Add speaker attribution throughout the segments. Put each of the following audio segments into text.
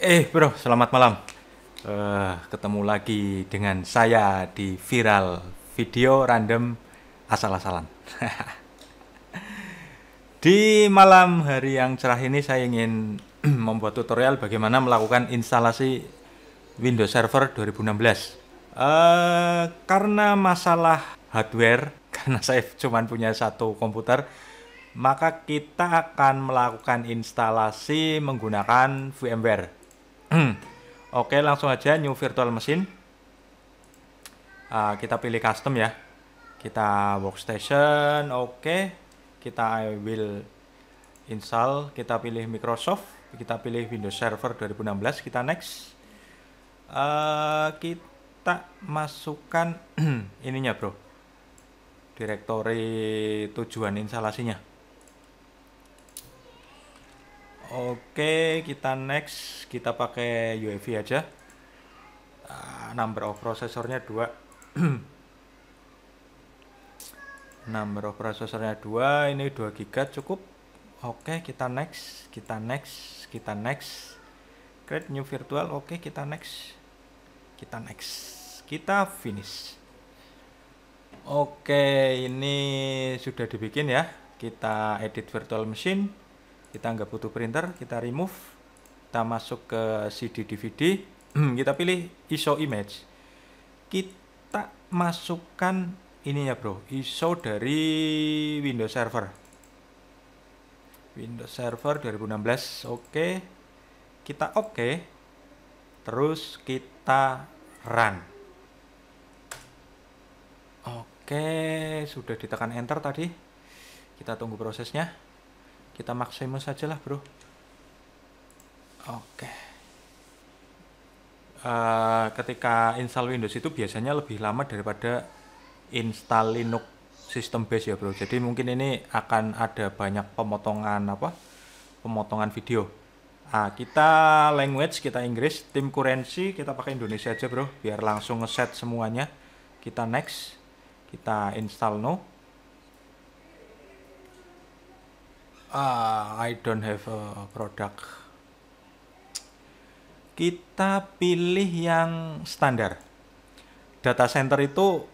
Speaker 1: Eh bro, selamat malam. Uh, ketemu lagi dengan saya di viral video random asal-asalan. di malam hari yang cerah ini saya ingin membuat tutorial bagaimana melakukan instalasi Windows Server 2016. Uh, eh, karena masalah hardware, karena saya cuma punya satu komputer, maka kita akan melakukan instalasi menggunakan VMware Hmm. Oke, langsung aja new virtual machine. Uh, kita pilih custom ya. Kita workstation, oke. Kita I will install, kita pilih Microsoft, kita pilih Windows Server 2016, kita next. Uh, kita masukkan ininya, Bro. Direktori tujuan instalasinya. Oke, kita next kita pakai UEFI aja. Uh, number of prosesornya 2. number of prosesornya 2, ini 2 GB cukup. Oke, kita next, kita next, kita next. Create new virtual. Oke, kita next. Kita next. Kita finish. Oke, ini sudah dibikin ya. Kita edit virtual machine kita nggak butuh printer kita remove kita masuk ke CD DVD kita pilih ISO image kita masukkan ininya bro ISO dari Windows Server Windows Server 2016 oke okay. kita oke okay. terus kita run oke okay. sudah ditekan enter tadi kita tunggu prosesnya kita saja sajalah bro oke uh, ketika install Windows itu biasanya lebih lama daripada install Linux sistem base ya bro jadi mungkin ini akan ada banyak pemotongan apa pemotongan video Ah, kita language kita Inggris, tim kurensi kita pakai Indonesia aja bro, biar langsung ngeset semuanya. Kita next, kita install no. uh, I don't have a product kita pilih yang standar data center itu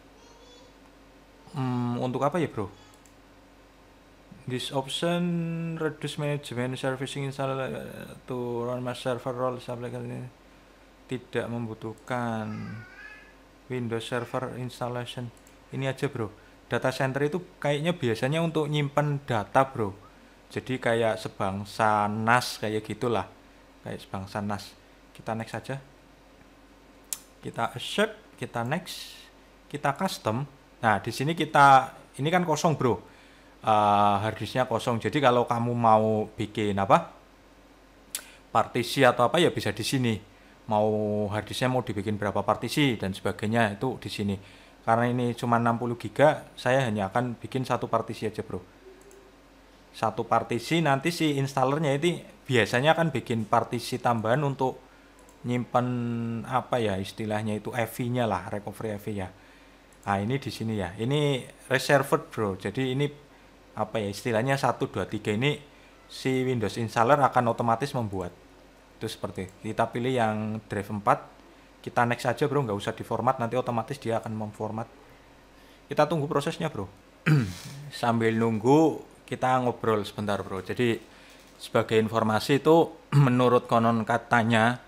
Speaker 1: hmm, untuk apa ya bro this option reduce management servicing install eh, to run my server role ini tidak membutuhkan Windows Server installation ini aja bro data center itu kayaknya biasanya untuk nyimpan data bro jadi kayak sebangsa nas kayak gitulah kayak sebangsa nas kita next saja kita shape kita next kita custom nah di sini kita ini kan kosong bro uh, harddisknya kosong jadi kalau kamu mau bikin apa partisi atau apa ya bisa di sini mau harddisknya mau dibikin berapa partisi dan sebagainya itu di sini karena ini cuma 60 giga saya hanya akan bikin satu partisi aja bro satu partisi nanti si installernya itu biasanya akan bikin partisi tambahan untuk nyimpan apa ya istilahnya itu EV-nya lah recovery EV ya. Nah, ini di sini ya. Ini reserved, Bro. Jadi ini apa ya istilahnya 1 2 3 ini si Windows installer akan otomatis membuat. Itu seperti kita pilih yang drive 4, kita next saja Bro, nggak usah di format nanti otomatis dia akan memformat. Kita tunggu prosesnya, Bro. Sambil nunggu kita ngobrol sebentar bro. Jadi sebagai informasi itu menurut konon katanya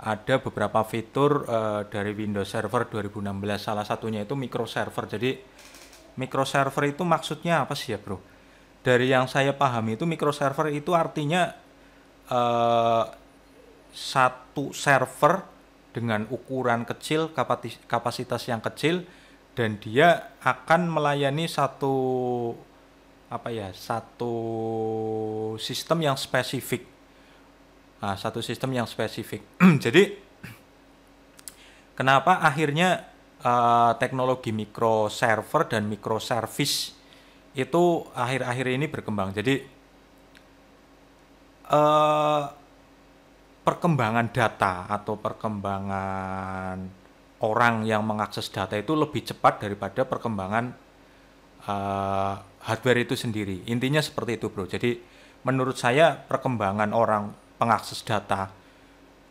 Speaker 1: ada beberapa fitur uh, dari Windows Server 2016 salah satunya itu micro server. Jadi micro server itu maksudnya apa sih ya, Bro? Dari yang saya pahami itu micro server itu artinya uh, satu server dengan ukuran kecil, kapasitas yang kecil dan dia akan melayani satu apa ya satu sistem yang spesifik nah, satu sistem yang spesifik jadi kenapa akhirnya uh, teknologi mikro server dan mikro service itu akhir-akhir ini berkembang jadi uh, perkembangan data atau perkembangan orang yang mengakses data itu lebih cepat daripada perkembangan uh, hardware itu sendiri. Intinya seperti itu, Bro. Jadi menurut saya perkembangan orang pengakses data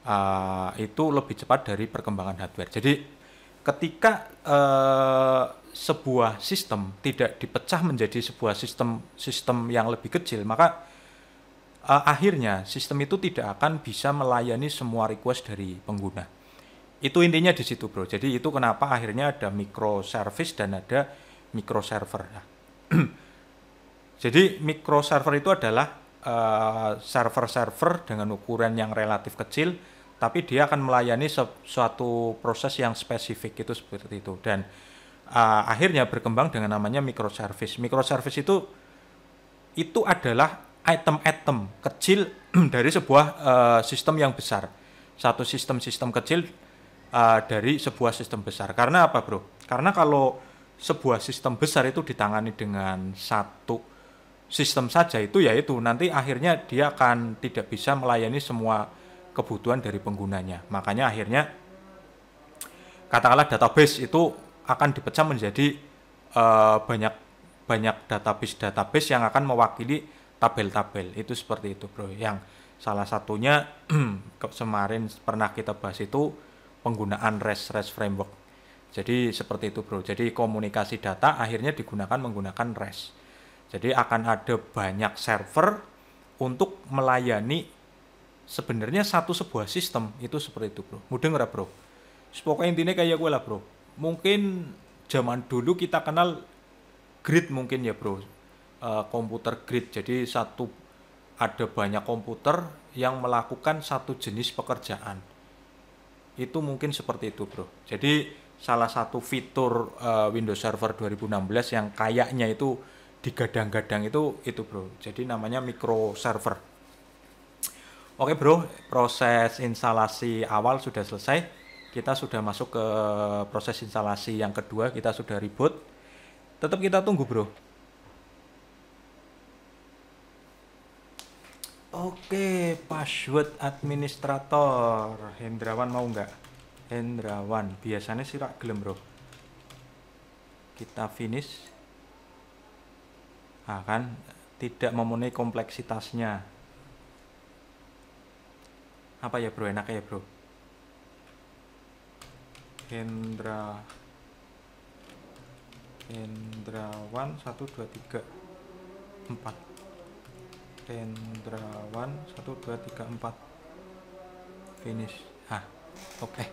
Speaker 1: uh, itu lebih cepat dari perkembangan hardware. Jadi ketika uh, sebuah sistem tidak dipecah menjadi sebuah sistem sistem yang lebih kecil, maka uh, akhirnya sistem itu tidak akan bisa melayani semua request dari pengguna. Itu intinya di situ, Bro. Jadi itu kenapa akhirnya ada microservice dan ada microserver. Nah, Jadi micro server itu adalah eh, server-server uh, dengan ukuran yang relatif kecil, tapi dia akan melayani suatu proses yang spesifik itu seperti itu dan uh, akhirnya berkembang dengan namanya microservice. Microservice itu itu adalah item-item kecil dari sebuah uh, sistem yang besar. Satu sistem-sistem kecil uh, dari sebuah sistem besar. Karena apa, Bro? Karena kalau sebuah sistem besar itu ditangani dengan satu sistem saja itu yaitu nanti akhirnya dia akan tidak bisa melayani semua kebutuhan dari penggunanya. Makanya akhirnya katakanlah database itu akan dipecah menjadi uh, banyak banyak database-database yang akan mewakili tabel-tabel. Itu seperti itu, Bro. Yang salah satunya kemarin pernah kita bahas itu penggunaan REST REST framework. Jadi seperti itu, Bro. Jadi komunikasi data akhirnya digunakan menggunakan REST jadi akan ada banyak server untuk melayani sebenarnya satu sebuah sistem itu seperti itu bro. Mudah nggak bro? Pokoknya intinya kayak gue lah bro. Mungkin zaman dulu kita kenal grid mungkin ya bro. Uh, komputer grid. Jadi satu ada banyak komputer yang melakukan satu jenis pekerjaan. Itu mungkin seperti itu bro. Jadi salah satu fitur uh, Windows Server 2016 yang kayaknya itu digadang-gadang itu itu bro jadi namanya micro server oke bro proses instalasi awal sudah selesai kita sudah masuk ke proses instalasi yang kedua kita sudah reboot tetap kita tunggu bro Oke, password administrator Hendrawan mau nggak? Hendrawan, biasanya sih gelem bro. Kita finish akan ah, tidak memenuhi kompleksitasnya apa ya bro enak ya bro Hendra Hendrawan dua Hendrawan empat finish ah oke okay.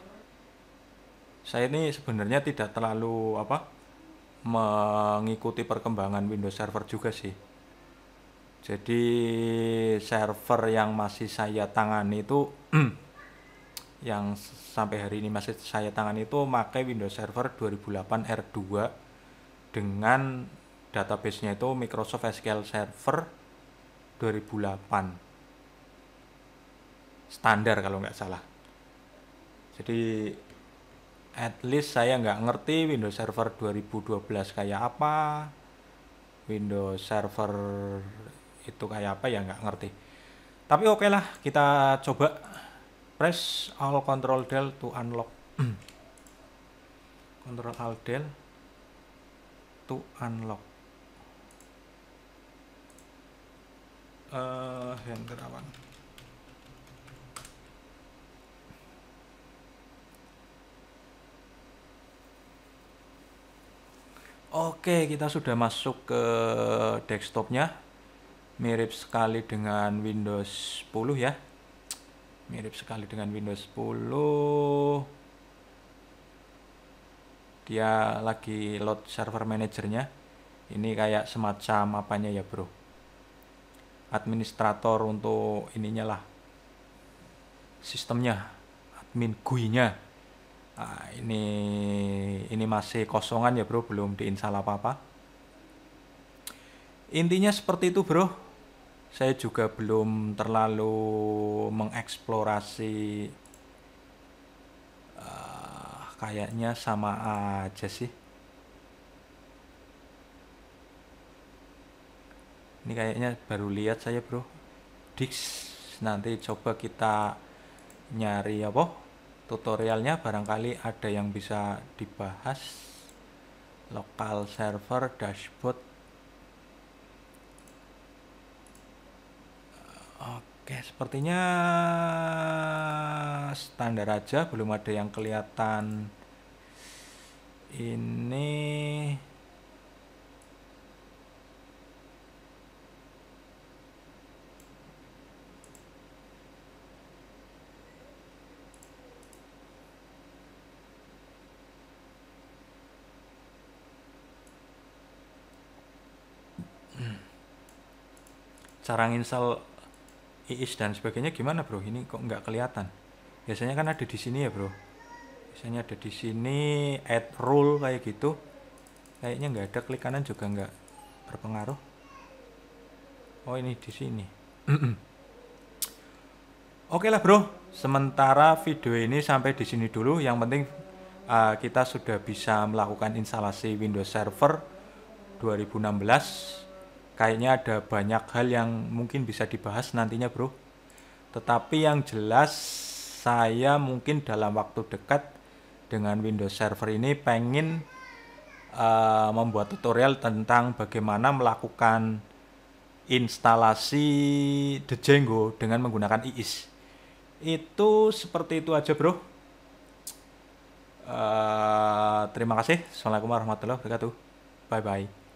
Speaker 1: saya ini sebenarnya tidak terlalu apa mengikuti perkembangan Windows Server juga sih. Jadi server yang masih saya tangani itu yang sampai hari ini masih saya tangani itu pakai Windows Server 2008 R2 dengan database-nya itu Microsoft SQL Server 2008 standar kalau nggak salah. Jadi at least saya nggak ngerti Windows Server 2012 kayak apa Windows Server itu kayak apa ya nggak ngerti tapi oke okay lah kita coba press all control del to unlock control alt del to unlock uh, yang terawan Oke, kita sudah masuk ke desktopnya. Mirip sekali dengan Windows 10 ya. Mirip sekali dengan Windows 10. Dia lagi load server manajernya. Ini kayak semacam apanya ya, Bro. Administrator untuk ininya lah. Sistemnya, admin GUI-nya. Ah, ini ini masih kosongan ya bro, belum diinstal apa-apa. Intinya seperti itu bro. Saya juga belum terlalu mengeksplorasi uh, kayaknya sama aja sih. Ini kayaknya baru lihat saya bro. Dix nanti coba kita nyari apa? tutorialnya barangkali ada yang bisa dibahas lokal server dashboard oke sepertinya standar aja belum ada yang kelihatan ini cara nginstal IIS dan sebagainya gimana bro? Ini kok nggak kelihatan? Biasanya kan ada di sini ya bro. Biasanya ada di sini add rule kayak gitu. Kayaknya nggak ada klik kanan juga nggak berpengaruh. Oh ini di sini. Oke lah bro, sementara video ini sampai di sini dulu. Yang penting uh, kita sudah bisa melakukan instalasi Windows Server 2016 kayaknya ada banyak hal yang mungkin bisa dibahas nantinya bro tetapi yang jelas saya mungkin dalam waktu dekat dengan Windows Server ini pengen uh, membuat tutorial tentang bagaimana melakukan instalasi The Django dengan menggunakan IIS itu seperti itu aja bro uh, terima kasih assalamualaikum warahmatullahi wabarakatuh bye bye